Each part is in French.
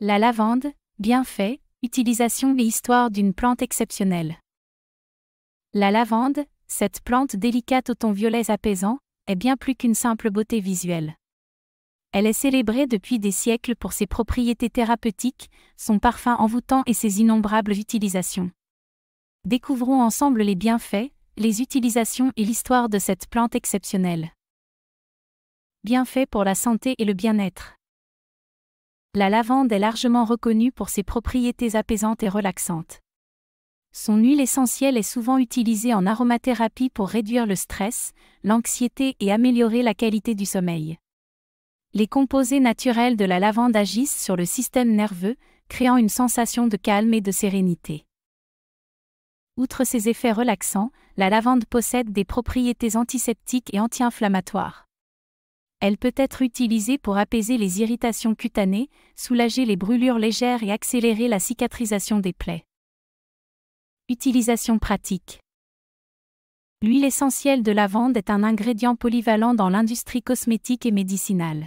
La lavande, bienfaits, utilisation et histoire d'une plante exceptionnelle. La lavande, cette plante délicate au ton violet apaisant, est bien plus qu'une simple beauté visuelle. Elle est célébrée depuis des siècles pour ses propriétés thérapeutiques, son parfum envoûtant et ses innombrables utilisations. Découvrons ensemble les bienfaits, les utilisations et l'histoire de cette plante exceptionnelle. Bienfaits pour la santé et le bien-être. La lavande est largement reconnue pour ses propriétés apaisantes et relaxantes. Son huile essentielle est souvent utilisée en aromathérapie pour réduire le stress, l'anxiété et améliorer la qualité du sommeil. Les composés naturels de la lavande agissent sur le système nerveux, créant une sensation de calme et de sérénité. Outre ses effets relaxants, la lavande possède des propriétés antiseptiques et anti-inflammatoires. Elle peut être utilisée pour apaiser les irritations cutanées, soulager les brûlures légères et accélérer la cicatrisation des plaies. Utilisation pratique. L'huile essentielle de lavande est un ingrédient polyvalent dans l'industrie cosmétique et médicinale.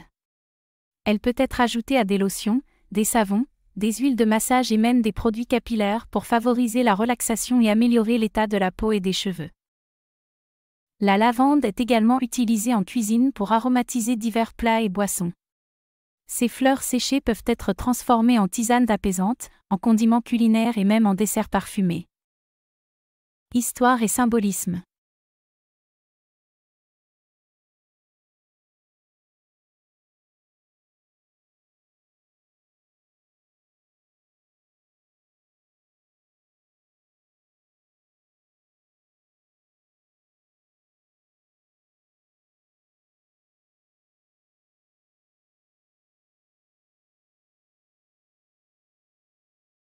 Elle peut être ajoutée à des lotions, des savons, des huiles de massage et même des produits capillaires pour favoriser la relaxation et améliorer l'état de la peau et des cheveux. La lavande est également utilisée en cuisine pour aromatiser divers plats et boissons. Ces fleurs séchées peuvent être transformées en tisanes apaisantes, en condiments culinaires et même en desserts parfumés. Histoire et symbolisme.